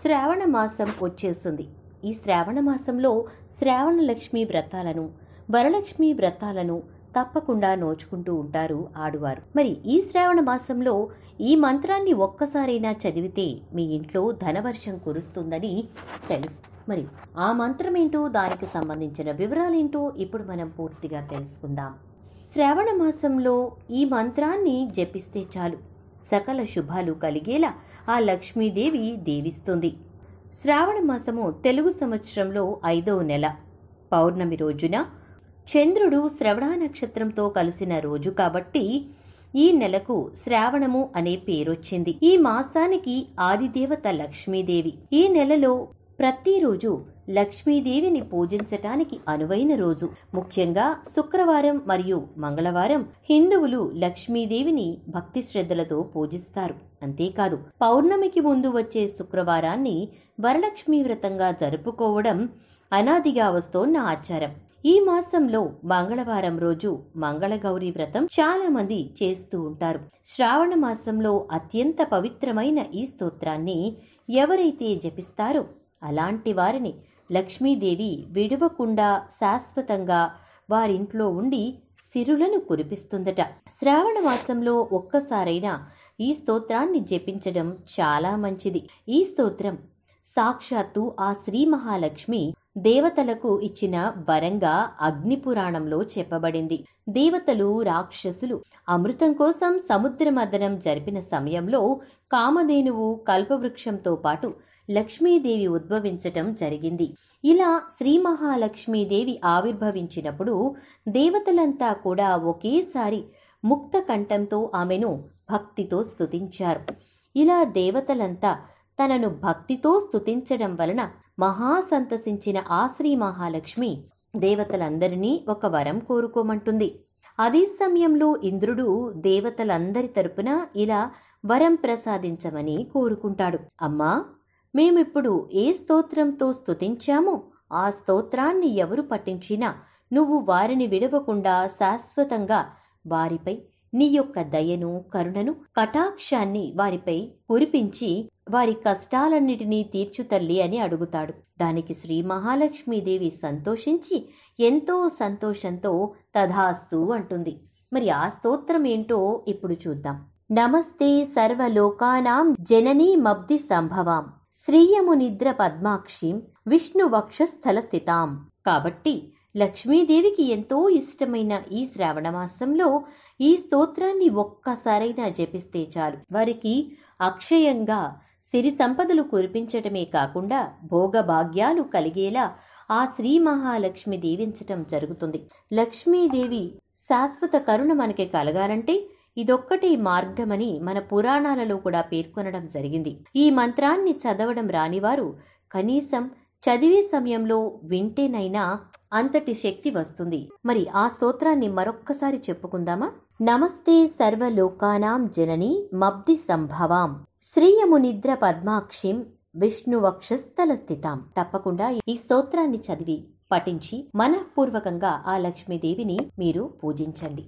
శ్రావణ మాసం వచ్చేస్తుంది ఈ శ్రావణ మాసంలో శ్రావణ లక్ష్మి వ్రతాలను వరలక్ష్మి వ్రతాలను తప్పకుండా నోచుకుంటూ ఉంటారు ఆడువారు మరి ఈ శ్రావణ మాసంలో ఈ మంత్రాన్ని ఒక్కసారైనా చదివితే మీ ఇంట్లో ధనవర్షం కురుస్తుందని తెలుసు మరి ఆ మంత్రం ఏంటో దానికి సంబంధించిన వివరాలేంటో ఇప్పుడు మనం పూర్తిగా తెలుసుకుందాం శ్రావణ మాసంలో ఈ మంత్రాన్ని జపిస్తే చాలు సకల శుభాలు కలిగేలా ఆ లక్ష్మీదేవి దేవిస్తుంది శ్రావణ మాసము తెలుగు సంవత్సరంలో ఐదవ నెల పౌర్ణమి రోజున చంద్రుడు శ్రవణ నక్షత్రంతో కలిసిన రోజు కాబట్టి ఈ నెలకు శ్రావణము అనే పేరొచ్చింది ఈ మాసానికి ఆదిదేవత లక్ష్మీదేవి ఈ నెలలో ప్రతిరోజు లక్ష్మీదేవిని పూజించటానికి అనువైన రోజు ముఖ్యంగా శుక్రవారం మరియు మంగళవారం హిందువులు లక్ష్మీదేవిని భక్తి శ్రద్ధలతో పూజిస్తారు అంతేకాదు పౌర్ణమికి ముందు వచ్చే శుక్రవారాన్ని వరలక్ష్మీ వ్రతంగా జరుపుకోవడం అనాదిగా వస్తోన్న ఆచారం ఈ మాసంలో మంగళవారం రోజు మంగళగౌరి వ్రతం చాలా మంది చేస్తూ ఉంటారు శ్రావణ మాసంలో అత్యంత పవిత్రమైన ఈ స్తోత్రాన్ని ఎవరైతే జపిస్తారో అలాంటి వారిని లక్ష్మీదేవి విడవకుండా శాశ్వతంగా వారింట్లో ఉండి సిరులను కురిపిస్తుందట శ్రావణ మాసంలో ఒక్కసారైనా ఈ స్తోత్రాన్ని జపించడం చాలా మంచిది ఈ స్తోత్రం సాక్షాత్తు ఆ శ్రీ మహాలక్ష్మి దేవతలకు ఇచ్చిన వరంగా అగ్నిపురాణంలో చెప్పబడింది దేవతలు రాక్షసులు అమృతం కోసం సముద్ర మదనం జరిపిన సమయంలో కామధేనువు కల్పవృక్షంతో పాటు లక్ష్మీదేవి ఉద్భవించటం జరిగింది ఇలా శ్రీ మహాలక్ష్మీదేవి ఆవిర్భవించినప్పుడు దేవతలంతా కూడా ఒకేసారి ముక్త కంఠంతో ఆమెను భక్తితో స్తుతించారు ఇలా దేవతలంతా తనను భక్తితో స్థుతించడం వలన మహాసంతసించిన ఆ శ్రీ మహాలక్ష్మి దేవతలందరినీ ఒక వరం కోరుకోమంటుంది అదే సమయంలో ఇంద్రుడు దేవతలందరి తరపున ఇలా వరం ప్రసాదించమని కోరుకుంటాడు అమ్మా మేమిప్పుడు ఏ స్తోత్రంతో స్థుతించామో ఆ స్తోత్రాన్ని ఎవరు పఠించినా నువ్వు వారిని విడవకుండా శాశ్వతంగా వారిపై నీ యొక్క దయను కరుణను కటాక్షాన్ని వారిపై కురిపించి వారి కష్టాలన్నిటినీ తీర్చు తల్లి అని అడుగుతాడు దానికి శ్రీ మహాలక్ష్మీదేవి సంతోషించి ఎంతో సంతోషంతో తథాస్తు అంటుంది మరి ఆ స్తోత్రం ఏంటో ఇప్పుడు చూద్దాం నమస్తే సర్వలోకానాం జననీ మబ్ది సంభవాం నిద్ర పద్మాక్షిం విష్ణువక్షస్థల స్థితాం కాబట్టి లక్ష్మీదేవికి ఎంతో ఇష్టమైన ఈ శ్రావణ మాసంలో ఈ స్తోత్రాన్ని ఒక్కసారైనా జపిస్తే చాలు వారికి అక్షయంగా సిరి సంపదలు కురిపించటమే కాకుండా భోగభాగ్యాలు కలిగేలా ఆ శ్రీ మహాలక్ష్మి దీవించటం జరుగుతుంది లక్ష్మీదేవి శాశ్వత కరుణ మనకి కలగాలంటే ఇదొక్కటే మార్గమని మన పురాణాలలో కూడా పేర్కొనడం జరిగింది ఈ మంత్రాన్ని చదవడం రానివారు కనీసం చదివే సమయంలో వింటేనైనా అంతటి శక్తి వస్తుంది మరి ఆ స్తోత్రాన్ని మరొక్కసారి చెప్పుకుందామా నమస్తే సర్వలోకానాం జనని మబ్ది సంభవాం నిద్ర పద్మాక్షిం విష్ణువక్షస్థల స్థితాం తప్పకుండా ఈ స్తోత్రాన్ని చదివి పఠించి మనఃపూర్వకంగా ఆ లక్ష్మీదేవిని మీరు పూజించండి